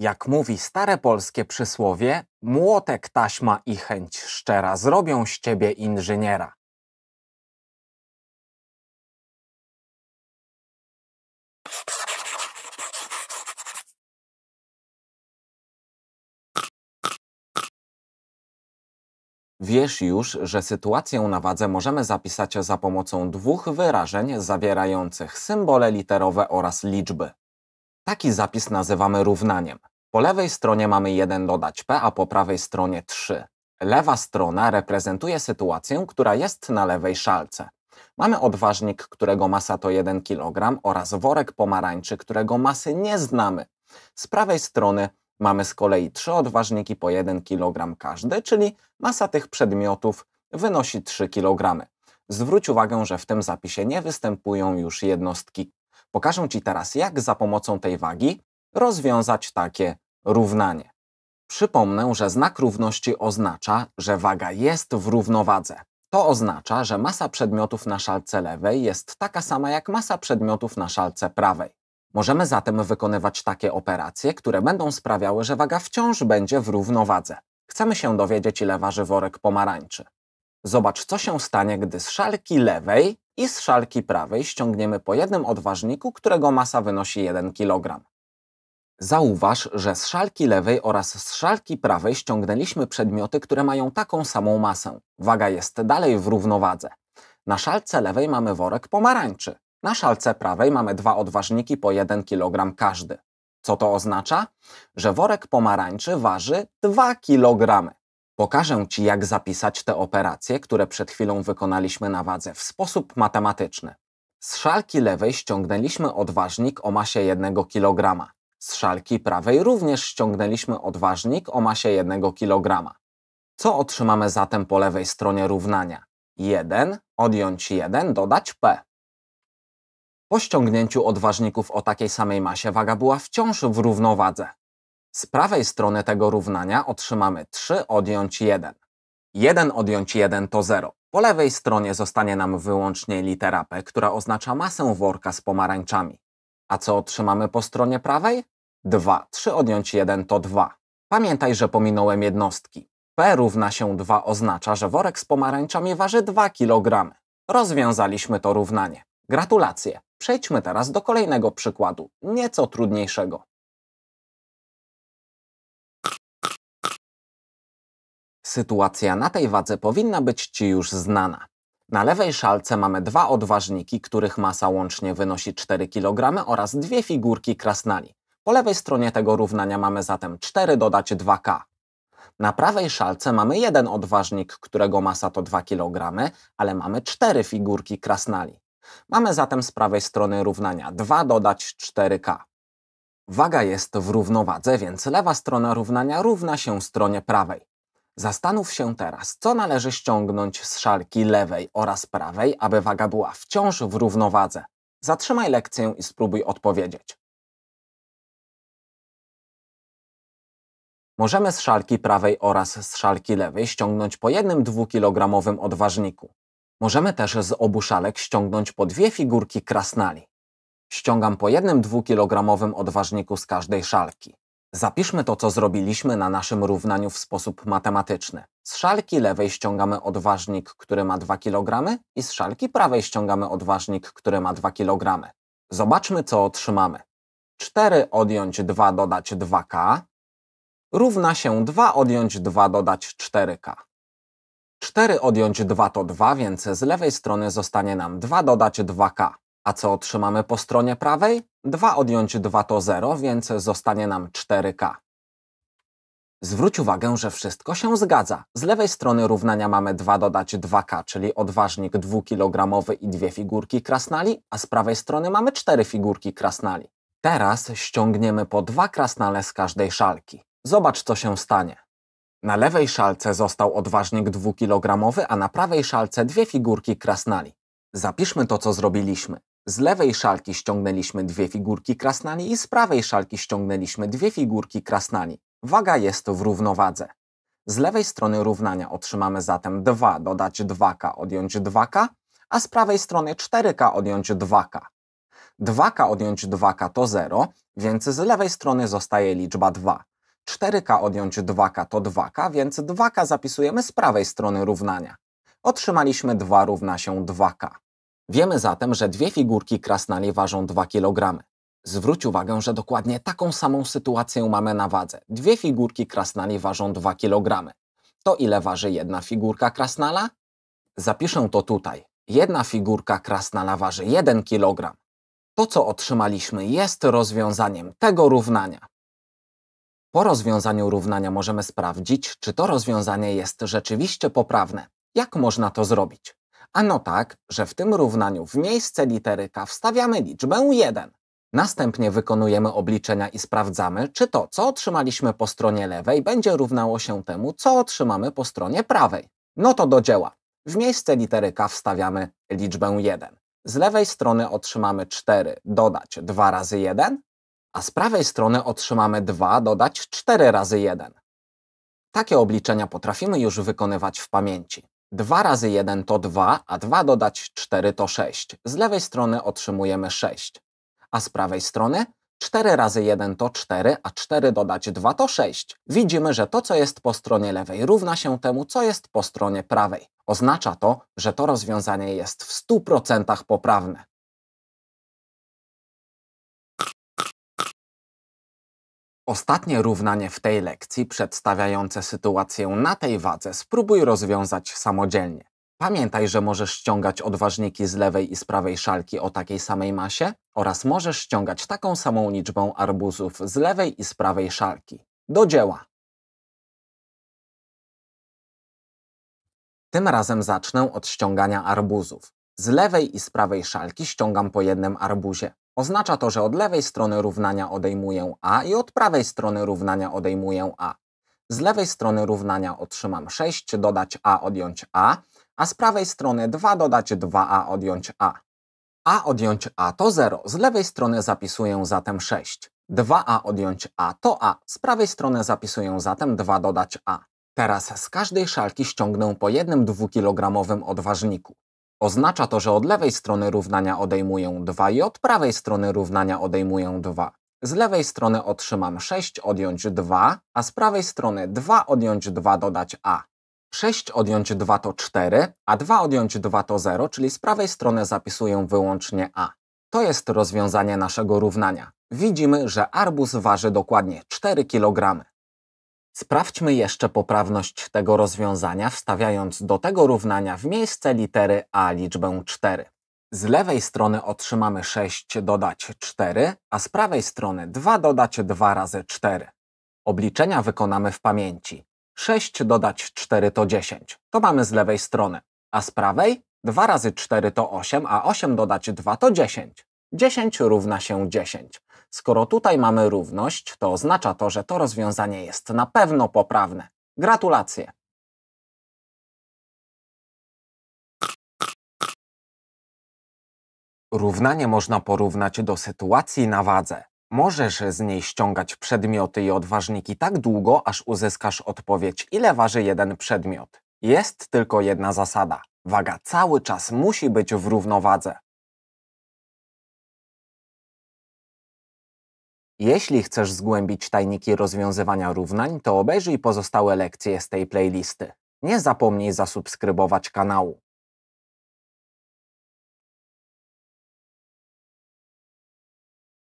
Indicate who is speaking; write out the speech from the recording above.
Speaker 1: Jak mówi stare polskie przysłowie, młotek, taśma i chęć szczera zrobią z ciebie inżyniera. Wiesz już, że sytuację na wadze możemy zapisać za pomocą dwóch wyrażeń
Speaker 2: zawierających symbole literowe oraz liczby. Taki zapis nazywamy równaniem. Po lewej stronie mamy 1 dodać p, a po prawej stronie 3. Lewa strona reprezentuje sytuację, która jest na lewej szalce. Mamy odważnik, którego masa to 1 kg oraz worek pomarańczy, którego masy nie znamy. Z prawej strony mamy z kolei 3 odważniki po 1 kg każdy, czyli masa tych przedmiotów wynosi 3 kg. Zwróć uwagę, że w tym zapisie nie występują już jednostki Pokażę Ci teraz, jak za pomocą tej wagi rozwiązać takie równanie. Przypomnę, że znak równości oznacza, że waga jest w równowadze. To oznacza, że masa przedmiotów na szalce lewej jest taka sama jak masa przedmiotów na szalce prawej. Możemy zatem wykonywać takie operacje, które będą sprawiały, że waga wciąż będzie w równowadze. Chcemy się dowiedzieć, ile waży worek pomarańczy. Zobacz, co się stanie, gdy z szalki lewej i z szalki prawej ściągniemy po jednym odważniku, którego masa wynosi 1 kg. Zauważ, że z szalki lewej oraz z szalki prawej ściągnęliśmy przedmioty, które mają taką samą masę. Waga jest dalej w równowadze. Na szalce lewej mamy worek pomarańczy. Na szalce prawej mamy dwa odważniki po 1 kg każdy. Co to oznacza? Że worek pomarańczy waży 2 kg Pokażę Ci, jak zapisać te operacje, które przed chwilą wykonaliśmy na wadze w sposób matematyczny. Z szalki lewej ściągnęliśmy odważnik o masie 1 kg. Z szalki prawej również ściągnęliśmy odważnik o masie 1 kg. Co otrzymamy zatem po lewej stronie równania? 1, odjąć 1, dodać P. Po ściągnięciu odważników o takiej samej masie waga była wciąż w równowadze. Z prawej strony tego równania otrzymamy 3 odjąć 1. 1 odjąć 1 to 0. Po lewej stronie zostanie nam wyłącznie litera P, która oznacza masę worka z pomarańczami. A co otrzymamy po stronie prawej? 2. 3 odjąć 1 to 2. Pamiętaj, że pominąłem jednostki. P równa się 2 oznacza, że worek z pomarańczami waży 2 kg. Rozwiązaliśmy to równanie.
Speaker 1: Gratulacje! Przejdźmy teraz do kolejnego przykładu, nieco trudniejszego. Sytuacja na tej wadze powinna być Ci już znana. Na lewej szalce mamy dwa odważniki, których
Speaker 2: masa łącznie wynosi 4 kg oraz dwie figurki krasnali. Po lewej stronie tego równania mamy zatem 4 dodać 2K. Na prawej szalce mamy jeden odważnik, którego masa to 2 kg, ale mamy 4 figurki krasnali. Mamy zatem z prawej strony równania 2 dodać 4K. Waga jest w równowadze, więc lewa strona równania równa się stronie prawej. Zastanów się teraz, co należy ściągnąć z szalki lewej oraz prawej, aby waga była wciąż w równowadze.
Speaker 1: Zatrzymaj lekcję i spróbuj odpowiedzieć. Możemy z szalki prawej oraz z szalki lewej ściągnąć po
Speaker 2: jednym dwukilogramowym odważniku. Możemy też z obu szalek ściągnąć po dwie figurki krasnali. Ściągam po jednym dwukilogramowym odważniku z każdej szalki. Zapiszmy to, co zrobiliśmy na naszym równaniu w sposób matematyczny. Z szalki lewej ściągamy odważnik, który ma 2 kg i z szalki prawej ściągamy odważnik, który ma 2 kg. Zobaczmy, co otrzymamy. 4 odjąć 2 dodać 2k równa się 2 odjąć 2 dodać 4k. 4 odjąć 2 to 2, więc z lewej strony zostanie nam 2 dodać 2k. A co otrzymamy po stronie prawej? 2 odjąć 2 to 0, więc zostanie nam 4K. Zwróć uwagę, że wszystko się zgadza. Z lewej strony równania mamy 2 dodać 2K, czyli odważnik 2 kg i dwie figurki krasnali, a z prawej strony mamy 4 figurki krasnali. Teraz ściągniemy po 2 krasnale z każdej szalki. Zobacz, co się stanie. Na lewej szalce został odważnik 2 kg, a na prawej szalce dwie figurki krasnali. Zapiszmy to, co zrobiliśmy. Z lewej szalki ściągnęliśmy dwie figurki krasnali i z prawej szalki ściągnęliśmy dwie figurki krasnali. Waga jest w równowadze. Z lewej strony równania otrzymamy zatem 2 dodać 2k odjąć 2k, a z prawej strony 4k odjąć 2k. 2k odjąć 2k to 0, więc z lewej strony zostaje liczba 2. 4k odjąć 2k to 2k, więc 2k zapisujemy z prawej strony równania. Otrzymaliśmy 2 równa się 2k. Wiemy zatem, że dwie figurki krasnali ważą 2 kg. Zwróć uwagę, że dokładnie taką samą sytuację mamy na wadze. Dwie figurki krasnali ważą 2 kg. To ile waży jedna figurka krasnala? Zapiszę to tutaj. Jedna figurka krasnala waży 1 kg. To, co otrzymaliśmy, jest rozwiązaniem tego równania. Po rozwiązaniu równania możemy sprawdzić, czy to rozwiązanie jest rzeczywiście poprawne. Jak można to zrobić? Ano tak, że w tym równaniu w miejsce litery k wstawiamy liczbę 1. Następnie wykonujemy obliczenia i sprawdzamy, czy to, co otrzymaliśmy po stronie lewej, będzie równało się temu, co otrzymamy po stronie prawej. No to do dzieła. W miejsce litery k wstawiamy liczbę 1. Z lewej strony otrzymamy 4 dodać 2 razy 1, a z prawej strony otrzymamy 2 dodać 4 razy 1. Takie obliczenia potrafimy już wykonywać w pamięci. 2 razy 1 to 2, a 2 dodać 4 to 6. Z lewej strony otrzymujemy 6. A z prawej strony 4 razy 1 to 4, a 4 dodać 2 to 6. Widzimy, że to, co jest po stronie lewej, równa się temu, co jest po stronie
Speaker 1: prawej. Oznacza to, że to rozwiązanie jest w 100% poprawne. Ostatnie równanie w tej lekcji, przedstawiające sytuację na tej wadze, spróbuj
Speaker 2: rozwiązać samodzielnie. Pamiętaj, że możesz ściągać odważniki z lewej i z prawej szalki o
Speaker 1: takiej samej masie oraz możesz ściągać taką samą liczbą arbuzów z lewej i z prawej szalki. Do dzieła! Tym razem zacznę od ściągania arbuzów. Z lewej i z prawej szalki ściągam
Speaker 2: po jednym arbuzie. Oznacza to, że od lewej strony równania odejmuję a i od prawej strony równania odejmuję a. Z lewej strony równania otrzymam 6, dodać a, odjąć a, a z prawej strony 2 dodać 2a, odjąć a. a odjąć a to 0, z lewej strony zapisuję zatem 6. 2a odjąć a to a, z prawej strony zapisuję zatem 2 dodać a. Teraz z każdej szalki ściągnę po jednym dwukilogramowym odważniku. Oznacza to, że od lewej strony równania odejmuję 2 i od prawej strony równania odejmuję 2. Z lewej strony otrzymam 6 odjąć 2, a z prawej strony 2 odjąć 2 dodać a. 6 odjąć 2 to 4, a 2 odjąć 2 to 0, czyli z prawej strony zapisuję wyłącznie a. To jest rozwiązanie naszego równania. Widzimy, że arbus waży dokładnie 4 kg. Sprawdźmy jeszcze poprawność tego rozwiązania, wstawiając do tego równania w miejsce litery a liczbę 4. Z lewej strony otrzymamy 6 dodać 4, a z prawej strony 2 dodać 2 razy 4. Obliczenia wykonamy w pamięci. 6 dodać 4 to 10. To mamy z lewej strony. A z prawej 2 razy 4 to 8, a 8 dodać 2 to 10. 10 równa się 10. Skoro tutaj mamy równość, to oznacza
Speaker 1: to, że to rozwiązanie jest na pewno poprawne. Gratulacje! Równanie można porównać do sytuacji na wadze. Możesz z niej ściągać przedmioty
Speaker 2: i odważniki tak długo, aż uzyskasz odpowiedź, ile waży jeden przedmiot. Jest
Speaker 1: tylko jedna zasada. Waga cały czas musi być w równowadze. Jeśli chcesz zgłębić tajniki rozwiązywania równań, to obejrzyj pozostałe lekcje z tej playlisty. Nie zapomnij zasubskrybować kanału.